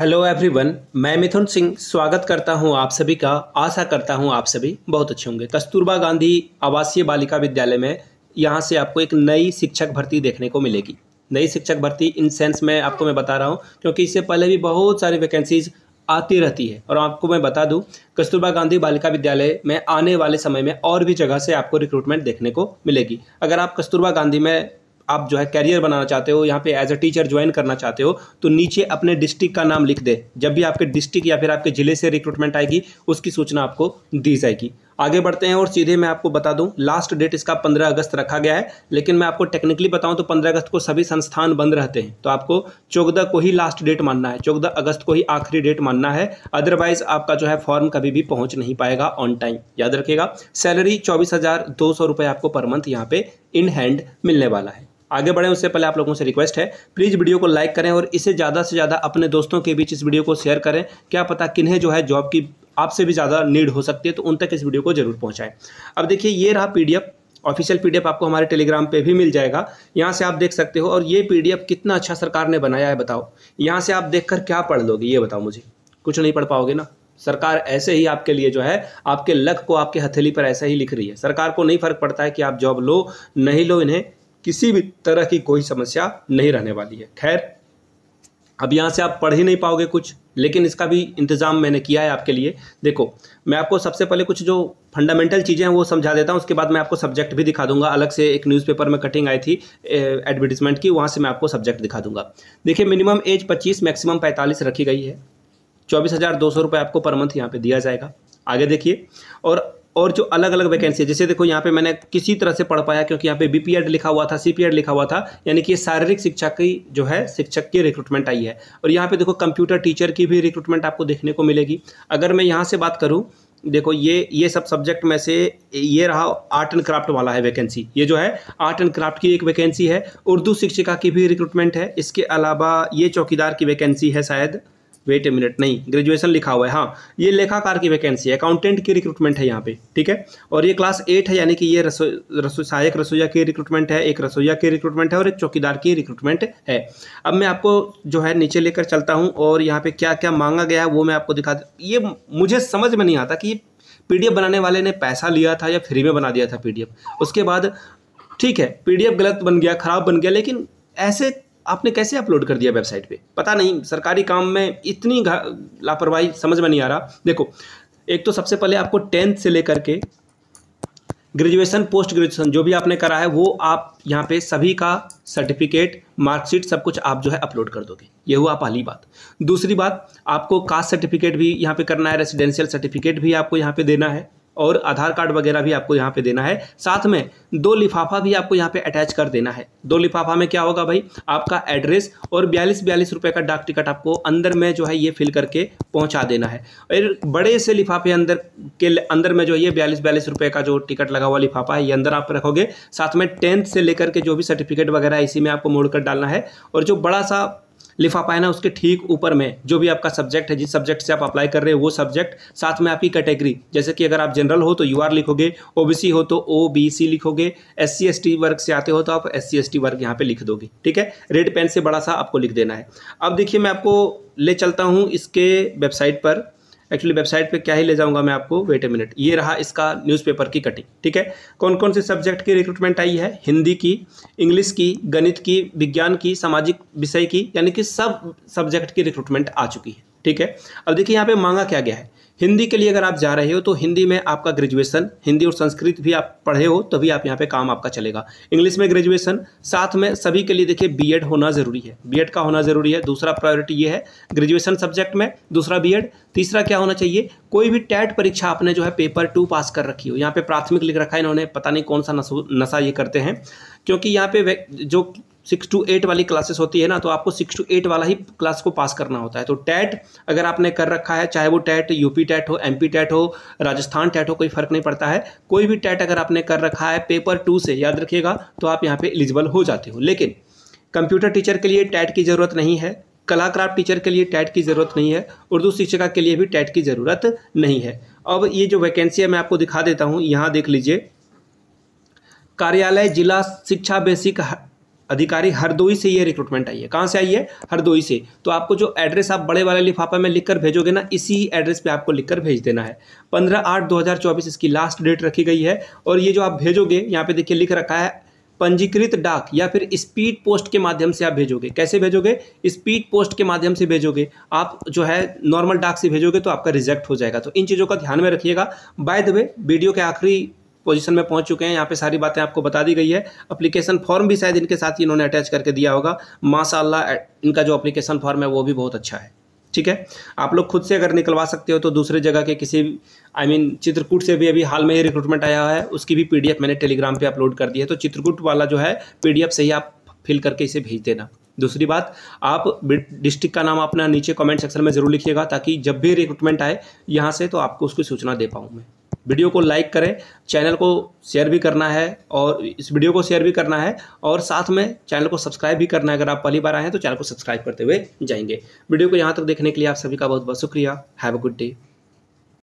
hello everyone मैं मिथुन सिंह स्वागत करता हूं आप सभी का आशा करता हूं आप सभी बहुत अच्छे होंगे कस्तूरबा गांधी आवासीय बालिका विद्यालय में यहां से आपको एक नई शिक्षक भर्ती देखने को मिलेगी नई शिक्षक भर्ती इन सेंस में आपको मैं बता रहा हूं क्योंकि इससे पहले भी बहुत सारी वैकेंसीज आती रहती है और आपको मैं बता दूं कस्तूरबा गांधी बालिका विद्यालय में आने वाले समय में और भी जगह से आपको रिक्रूटमेंट देखने को मिलेगी अगर आप कस्तूरबा गांधी में आप जो है कैरियर बनाना चाहते हो यहाँ पे एज अ टीचर ज्वाइन करना चाहते हो तो नीचे अपने डिस्ट्रिक्ट का नाम लिख दे जब भी आपके डिस्ट्रिक्ट या फिर आपके ज़िले से रिक्रूटमेंट आएगी उसकी सूचना आपको दी जाएगी आगे बढ़ते हैं और सीधे मैं आपको बता दूं लास्ट डेट इसका 15 अगस्त रखा गया है लेकिन मैं आपको टेक्निकली बताऊं तो 15 अगस्त को सभी संस्थान बंद रहते हैं तो आपको चौदह को ही लास्ट डेट मानना है चौदह अगस्त को ही आखिरी डेट मानना है अदरवाइज आपका जो है फॉर्म कभी भी पहुंच नहीं पाएगा ऑन टाइम याद रखेगा सैलरी चौबीस आपको पर मंथ यहाँ पे इन हैंड मिलने वाला है आगे बढ़ें उससे पहले आप लोगों से रिक्वेस्ट है प्लीज़ वीडियो को लाइक करें और इसे ज़्यादा से ज़्यादा अपने दोस्तों के बीच इस वीडियो को शेयर करें क्या पता किन्हें जो है जॉब की आपसे भी ज़्यादा नीड हो सकती है तो उन तक इस वीडियो को जरूर पहुँचाएँ अब देखिए ये रहा पी ऑफिशियल पीडीएफ आपको हमारे टेलीग्राम पे भी मिल जाएगा यहाँ से आप देख सकते हो और ये पीडीएफ कितना अच्छा सरकार ने बनाया है बताओ यहाँ से आप देखकर क्या पढ़ लोगे ये बताओ मुझे कुछ नहीं पढ़ पाओगे ना सरकार ऐसे ही आपके लिए जो है आपके लक को आपके हथेली पर ऐसा ही लिख रही है सरकार को नहीं फर्क पड़ता है कि आप जॉब लो नहीं लो इन्हें किसी भी तरह की कोई समस्या नहीं रहने वाली है खैर अब यहाँ से आप पढ़ ही नहीं पाओगे कुछ लेकिन इसका भी इंतज़ाम मैंने किया है आपके लिए देखो मैं आपको सबसे पहले कुछ जो फंडामेंटल चीज़ें हैं वो समझा देता हूँ उसके बाद मैं आपको सब्जेक्ट भी दिखा दूंगा अलग से एक न्यूज़पेपर में कटिंग आई थी एडवर्टीजमेंट की वहाँ से मैं आपको सब्जेक्ट दिखा दूंगा देखिए मिनिमम एज पच्चीस मैक्सिमम पैंतालीस रखी गई है चौबीस हज़ार दो सौ रुपये आपको पर मंथ यहाँ पर दिया जाएगा आगे देखिए और और जो अलग अलग वैकेंसी है जैसे देखो यहाँ पे मैंने किसी तरह से पढ़ पाया क्योंकि यहाँ पे बी लिखा हुआ था सी लिखा हुआ था यानी कि शारीरिक शिक्षा की जो है शिक्षक की रिक्रूटमेंट आई है और यहाँ पे देखो कंप्यूटर टीचर की भी रिक्रूटमेंट आपको देखने को मिलेगी अगर मैं यहाँ से बात करूँ देखो ये ये सब सब्जेक्ट में से ये रहा आर्ट एंड क्राफ्ट वाला है वैकेंसी ये जो है आर्ट एंड क्राफ्ट की एक वैकेंसी है उर्दू शिक्षिका की भी रिक्रूटमेंट है इसके अलावा ये चौकीदार की वैकेंसी है शायद वेट ए मिनट नहीं ग्रेजुएशन लिखा हुआ है हाँ ये लेखाकार की वैकेंसी है अकाउंटेंट की रिक्रूटमेंट है यहाँ पे ठीक है और ये क्लास एट है यानी कि ये रसो रसो सहायक रसोईया की रिक्रूटमेंट है एक रसोईया की रिक्रूटमेंट है और एक चौकीदार की रिक्रूटमेंट है अब मैं आपको जो है नीचे लेकर चलता हूँ और यहाँ पे क्या क्या मांगा गया है वो मैं आपको दिखा ये मुझे समझ में नहीं आता कि पी बनाने वाले ने पैसा लिया था या फ्री में बना दिया था पी उसके बाद ठीक है पी गलत बन गया खराब बन गया लेकिन ऐसे आपने कैसे अपलोड कर दिया वेबसाइट पे पता नहीं सरकारी काम में इतनी लापरवाही समझ में नहीं आ रहा देखो एक तो सबसे पहले आपको टेंथ से लेकर के ग्रेजुएशन पोस्ट ग्रेजुएशन जो भी आपने करा है वो आप यहाँ पे सभी का सर्टिफिकेट मार्कशीट सब कुछ आप जो है अपलोड कर दोगे ये हुआ पहली बात दूसरी बात आपको कास्ट सर्टिफिकेट भी यहाँ पे करना है रेसिडेंशियल सर्टिफिकेट भी आपको यहाँ पे देना है और आधार कार्ड वगैरह भी आपको यहाँ पे देना है साथ में दो लिफाफा भी आपको यहाँ पे अटैच कर देना है दो लिफाफा में क्या होगा भाई आपका एड्रेस और बयालीस बयालीस रुपये का डाक टिकट आपको अंदर में जो है ये फिल करके पहुँचा देना है और बड़े से लिफाफे अंदर के अंदर में जो ये बयालीस बयालीस रुपये का जो टिकट लगा हुआ लिफाफा है ये अंदर आप रखोगे साथ में टेंथ से लेकर के जो भी सर्टिफिकेट वगैरह इसी में आपको मोड़ कर डालना है और जो बड़ा सा लिफाफा है ना उसके ठीक ऊपर में जो भी आपका सब्जेक्ट है जिस सब्जेक्ट से आप अप्लाई कर रहे हो वो सब्जेक्ट साथ में आपकी कैटेगरी जैसे कि अगर आप जनरल हो तो यू आर लिखोगे ओबीसी हो तो ओ लिखोगे एस सी एस टी वर्ग से आते हो तो आप एस सी एस टी वर्ग यहाँ पर लिख दोगे ठीक है रेड पेन से बड़ा सा आपको लिख देना है अब देखिए मैं आपको ले चलता हूँ इसके वेबसाइट पर एक्चुअली वेबसाइट पे क्या ही ले जाऊंगा मैं आपको वेट ए मिनट ये रहा इसका न्यूज़पेपर की कटिंग ठीक है कौन कौन से सब्जेक्ट की रिक्रूटमेंट आई है हिंदी की इंग्लिश की गणित की विज्ञान की सामाजिक विषय की यानी कि सब सब्जेक्ट की रिक्रूटमेंट आ चुकी है ठीक है अब देखिए यहाँ पे मांगा क्या गया है हिंदी के लिए अगर आप जा रहे हो तो हिंदी में आपका ग्रेजुएशन हिंदी और संस्कृत भी आप पढ़े हो तभी तो आप यहाँ पे काम आपका चलेगा इंग्लिश में ग्रेजुएशन साथ में सभी के लिए देखिए बीएड होना ज़रूरी है बीएड का होना ज़रूरी है दूसरा प्रायोरिटी ये है ग्रेजुएशन सब्जेक्ट में दूसरा बीएड तीसरा क्या होना चाहिए कोई भी टैट परीक्षा आपने जो है पेपर टू पास कर रखी हो यहाँ पे प्राथमिक लिख रखा है इन्होंने पता नहीं कौन सा नशा ये करते हैं क्योंकि यहाँ पे जो सिक्स टू एट वाली क्लासेस होती है ना तो आपको सिक्स टू एट वाला ही क्लास को पास करना होता है तो टैट अगर आपने कर रखा है चाहे वो टैट यूपी टैट हो पी टैट हो राजस्थान टैट हो कोई फर्क नहीं पड़ता है कोई भी टैट अगर आपने कर रखा है पेपर टू से याद रखिएगा तो आप यहाँ पर एलिजिबल हो जाते हो लेकिन कंप्यूटर टीचर के लिए टैट की ज़रूरत नहीं है कलाक्राफ्ट टीचर के लिए टैट की ज़रूरत नहीं है उर्दू शिक्षिका के लिए भी टैट की ज़रूरत नहीं है अब ये जो वैकेंसी है मैं आपको दिखा देता हूँ यहाँ देख लीजिए कार्यालय जिला शिक्षा बेसिक अधिकारी हरदोई से ये रिक्रूटमेंट आई है कहाँ से आई है हरदोई से तो आपको जो एड्रेस आप बड़े वाले लिफाफा में लिखकर भेजोगे ना इसी एड्रेस पे आपको लिखकर भेज देना है पंद्रह आठ दो हज़ार चौबीस इसकी लास्ट डेट रखी गई है और ये जो आप भेजोगे यहाँ पे देखिए लिख रखा है पंजीकृत डाक या फिर स्पीड पोस्ट के माध्यम से आप भेजोगे कैसे भेजोगे स्पीड पोस्ट के माध्यम से भेजोगे आप जो है नॉर्मल डाक से भेजोगे तो आपका रिजेक्ट हो जाएगा तो इन चीज़ों का ध्यान में रखिएगा बाय द वे वीडियो के आखिरी पोजीशन में पहुंच चुके हैं यहाँ पे सारी बातें आपको बता दी गई है अप्लीकेशन फॉर्म भी शायद इनके साथ ही इन्होंने अटैच करके दिया होगा माशाला इनका जो अप्लीकेशन फॉर्म है वो भी बहुत अच्छा है ठीक है आप लोग खुद से अगर निकलवा सकते हो तो दूसरे जगह के किसी I I mean mean, Chitrakoot से भी अभी हाल में ही रिक्रूटमेंट आया है उसकी भी पी मैंने टेलीग्राम पर अपलोड कर दी है तो चित्रकूट वाला जो है पी से ही आप फिल करके इसे भेज देना दूसरी बात आप डिस्ट्रिक्ट का नाम अपना नीचे कमेंट सेक्शन में ज़रूर लिखिएगा ताकि जब भी रिक्रूटमेंट आए यहाँ से तो आपको उसकी सूचना दे पाऊँ मैं वीडियो को लाइक करें चैनल को शेयर भी करना है और इस वीडियो को शेयर भी करना है और साथ में चैनल को सब्सक्राइब भी करना है अगर आप पहली बार आए हैं तो चैनल को सब्सक्राइब करते हुए जाएंगे वीडियो को यहाँ तक देखने के लिए आप सभी का बहुत बहुत शुक्रिया हैव अ गुड डे